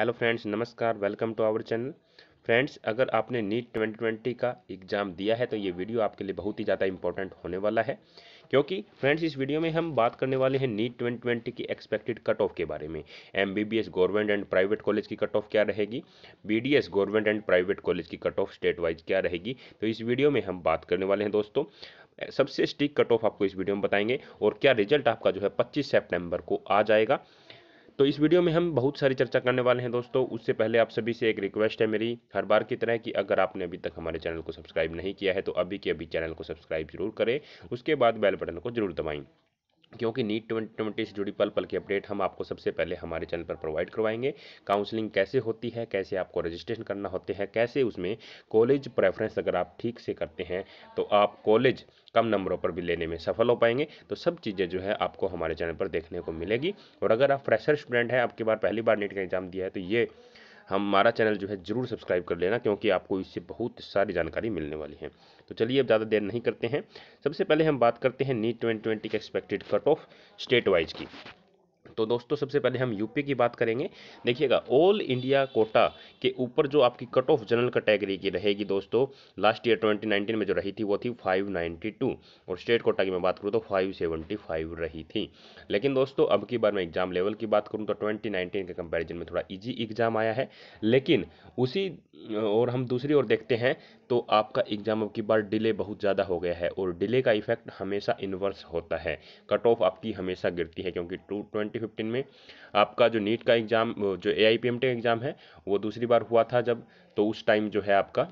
hello friends नमस्कार welcome to our channel friends अगर आपने नीट 2020 का एग्ज़ाम दिया है तो ये वीडियो आपके लिए बहुत ही ज़्यादा इंपॉर्टेंट होने वाला है क्योंकि फ्रेंड्स इस वीडियो में हम बात करने वाले हैं नीट 2020 की एक्सपेक्टेड कट ऑफ के बारे में M government and private college की कट ऑफ क्या रहेगी B government and private college की कट ऑफ स्टेट वाइज क्या रहेगी तो इस वीडियो में हम बात करने वाले हैं दोस्तों सबसे स्टिक कट ऑफ आपको इस वीडियो में बताएंगे और क्या रिजल्ट आपका जो है पच्चीस सेप्टेम्बर को आ जाएगा तो इस वीडियो में हम बहुत सारी चर्चा करने वाले हैं दोस्तों उससे पहले आप सभी से एक रिक्वेस्ट है मेरी हर बार की तरह कि अगर आपने अभी तक हमारे चैनल को सब्सक्राइब नहीं किया है तो अभी के अभी चैनल को सब्सक्राइब जरूर करें उसके बाद बेल बटन को जरूर दबाएं क्योंकि नीट ट्वेंटी ट्वेंटी से जुड़ी पल पल की अपडेट हम आपको सबसे पहले हमारे चैनल पर प्रोवाइड करवाएंगे काउंसलिंग कैसे होती है कैसे आपको रजिस्ट्रेशन करना होते हैं कैसे उसमें कॉलेज प्रेफरेंस अगर आप ठीक से करते हैं तो आप कॉलेज कम नंबरों पर भी लेने में सफल हो पाएंगे तो सब चीज़ें जो है आपको हमारे चैनल पर देखने को मिलेगी और अगर आप फ्रेशर स्टूडेंट हैं आपकी बार पहली बार नीट का एग्ज़ाम दिया है तो ये हमारा चैनल जो है ज़रूर सब्सक्राइब कर लेना क्योंकि आपको इससे बहुत सारी जानकारी मिलने वाली है तो चलिए अब ज़्यादा देर नहीं करते हैं सबसे पहले हम बात करते हैं नीट ट्वेंटी ट्वेंटी के expected cut off state wise की तो दोस्तों सबसे पहले हम यूपी की बात करेंगे देखिएगा ऑल इंडिया कोटा के ऊपर जो आपकी कट ऑफ जनरल कैटेगरी की रहेगी दोस्तों लास्ट ईयर 2019 में जो रही थी वो थी 592 और स्टेट कोटा की मैं बात करूँ तो 575 रही थी लेकिन दोस्तों अब की बार मैं एग्जाम लेवल की बात करूँ तो ट्वेंटी के कंपेरिजन में थोड़ा ईजी एग्जाम आया है लेकिन उसी और हम दूसरी ओर देखते हैं तो आपका एग्जाम अब की बार डिले बहुत ज़्यादा हो गया है और डिले का इफेक्ट हमेशा इन्वर्स होता है कट ऑफ आपकी हमेशा गिरती है क्योंकि टू ट्वेंटी 2015 में आपका जो नीट का एग्ज़ाम जो A I P M exam है वो दूसरी बार हुआ था जब तो उस टाइम जो है आपका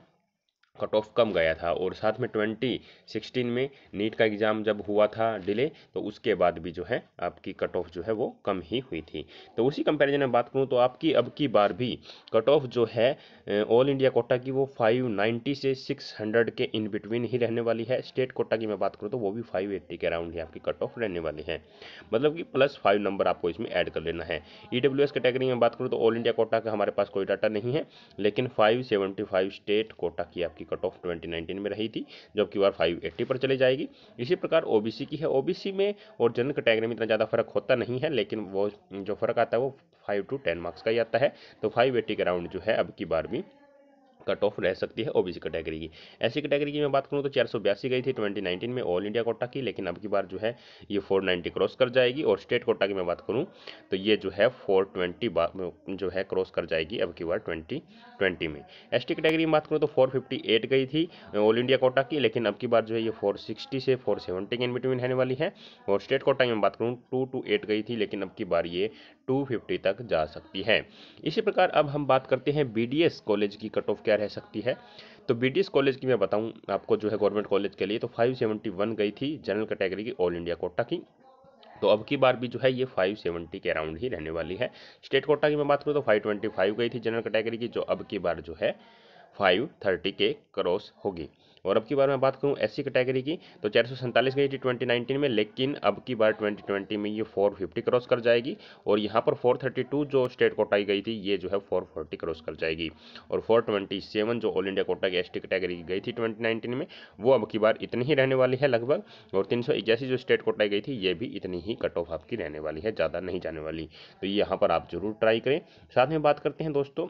कट ऑफ कम गया था और साथ में ट्वेंटी सिक्सटीन में नीट का एग्ज़ाम जब हुआ था डिले तो उसके बाद भी जो है आपकी कट ऑफ जो है वो कम ही हुई थी तो उसी कंपैरिजन में बात करूँ तो आपकी अब की बार भी कट ऑफ जो है ऑल इंडिया कोटा की वो 590 से 600 के इन बिटवीन ही रहने वाली है स्टेट कोटा की मैं बात करूँ तो वो भी एट्टी के अराउंड ही आपकी कट ऑफ रहने वाली है मतलब कि प्लस फाइव नंबर आपको इसमें ऐड कर लेना है ई e कैटेगरी में बात करूँ तो ऑल इंडिया कोटा का हमारे पास कोई डाटा नहीं है लेकिन फाइव स्टेट कोटा की आपकी की कट ऑफ 2019 में रही थी जबकि अब की बार 580 पर चली जाएगी इसी प्रकार ओबीसी की है ओबीसी में और जनरल कैटेगरी में इतना ज़्यादा फर्क होता नहीं है लेकिन वो जो फर्क आता है वो फाइव टू टेन मार्क्स का ही आता है तो फाइव एट्टी का राउंड जो है अब की बार भी कट ऑफ रह सकती है ओबीसी कैटेगरी की ऐसी कैटेगरी की मैं बात करूँ तो चार सौ बयासी गई थी ट्वेंटी नाइनटीन में ऑल इंडिया कोटा की लेकिन अब की बार जो है ये फोर नाइन्टी क्रॉस कर जाएगी और स्टेट कोटा की मैं बात करूँ तो ये जो है फोर ट्वेंटी जो है क्रॉस कर जाएगी अब की बार ट्वेंटी ट्वेंटी में एस टी कैटेगरी में बात करूँ तो फोर फिफ्टी एट गई थी ऑल इंडिया कोटा की लेकिन अब की बार जो है ये फोर सिक्सटी से फोर सेवेंटी के इन बिटवीन रहने वाली है और स्टेट कोटा की मैं बात करूँ टू टू एट गई थी लेकिन अब की बार ये टू फिफ्टी तक जा सकती है इसी प्रकार अब हम बात करते हैं बी डी एस कॉलेज की कट ऑफ क्या क्या रह सकती है तो बी कॉलेज की मैं बताऊँ आपको जो है गवर्नमेंट कॉलेज के लिए तो फाइव गई थी जनरल कैटेगरी की ऑल इंडिया कोटा की तो अब की बार भी जो है ये 570 के अराउंड ही रहने वाली है स्टेट कोटा की मैं बात करूँ तो 525 गई थी जनरल कैटेगरी की जो अब की बार जो है फाइव थर्टी के क्रॉस होगी और अब की बार मैं बात करूं एससी कैटेगरी की तो चार सौ गई थी 2019 में लेकिन अब की बार 2020 में ये 450 क्रॉस कर जाएगी और यहाँ पर 432 जो स्टेट कोटा गई थी ये जो है 440 क्रॉस कर जाएगी और 427 जो ऑल इंडिया कोटा की एस कैटेगरी की गई थी 2019 में वो अब की बार इतनी ही रहने वाली है लगभग और तीन जो स्टेट कोटा गई थी ये भी इतनी ही कट ऑफ आपकी रहने वाली है ज़्यादा नहीं जाने वाली तो ये यहाँ पर आप जरूर ट्राई करें साथ में बात करते हैं दोस्तों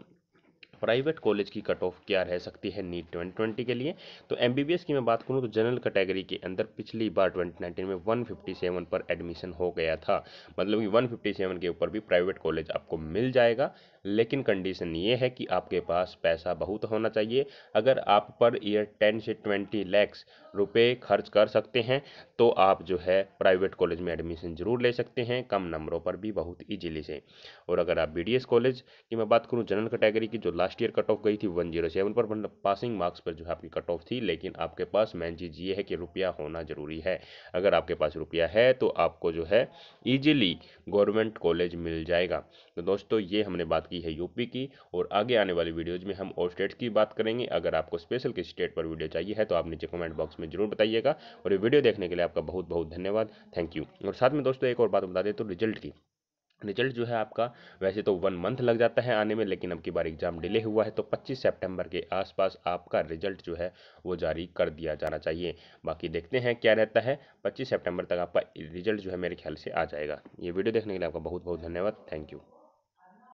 प्राइवेट कॉलेज की कट ऑफ क्या रह सकती है नीट ट्वेंटी ट्वेंटी के लिए तो एम की मैं बात करूँ तो जनरल कैटेगरी के अंदर पिछली बार ट्वेंटी नाइनटीन में वन फिफ्टी सेवन पर एडमिशन हो गया था मतलब कि वन फिफ्टी सेवन के ऊपर भी प्राइवेट कॉलेज आपको मिल जाएगा लेकिन कंडीशन ये है कि आपके पास पैसा बहुत होना चाहिए अगर आप पर ईयर टेन से ट्वेंटी लैक्स रुपए खर्च कर सकते हैं तो आप जो है प्राइवेट कॉलेज में एडमिशन ज़रूर ले सकते हैं कम नंबरों पर भी बहुत ईजिली से और अगर आप बी कॉलेज की मैं बात करूँ जनरल कैटेगरी की जो लास्ट ईयर कट ऑफ गई थी वन जीरो सेवन पर मतलब पासिंग मार्क्स पर जो है आपकी कट ऑफ थी लेकिन आपके पास मेन चीज़ ये है कि रुपया होना ज़रूरी है अगर आपके पास रुपया है तो आपको जो है ईजिली गवर्नमेंट कॉलेज मिल जाएगा तो दोस्तों ये हमने बात की है यूपी की और आगे आने वाली वीडियोज़ में हम और स्टेट्स की बात करेंगे अगर आपको स्पेशल किसी स्टेट पर वीडियो चाहिए है तो आप नीचे कमेंट बॉक्स में जरूर बताइएगा और ये वीडियो देखने के लिए आपका बहुत बहुत धन्यवाद थैंक यू और साथ में दोस्तों एक और बात बता दें तो रिजल्ट की रिजल्ट जो है आपका वैसे तो वन मंथ लग जाता है आने में लेकिन अब की बार एग्ज़ाम डिले हुआ है तो 25 सितंबर के आसपास आपका रिजल्ट जो है वो जारी कर दिया जाना चाहिए बाकी देखते हैं क्या रहता है 25 सितंबर तक आपका रिजल्ट जो है मेरे ख्याल से आ जाएगा ये वीडियो देखने के लिए आपका बहुत बहुत धन्यवाद थैंक यू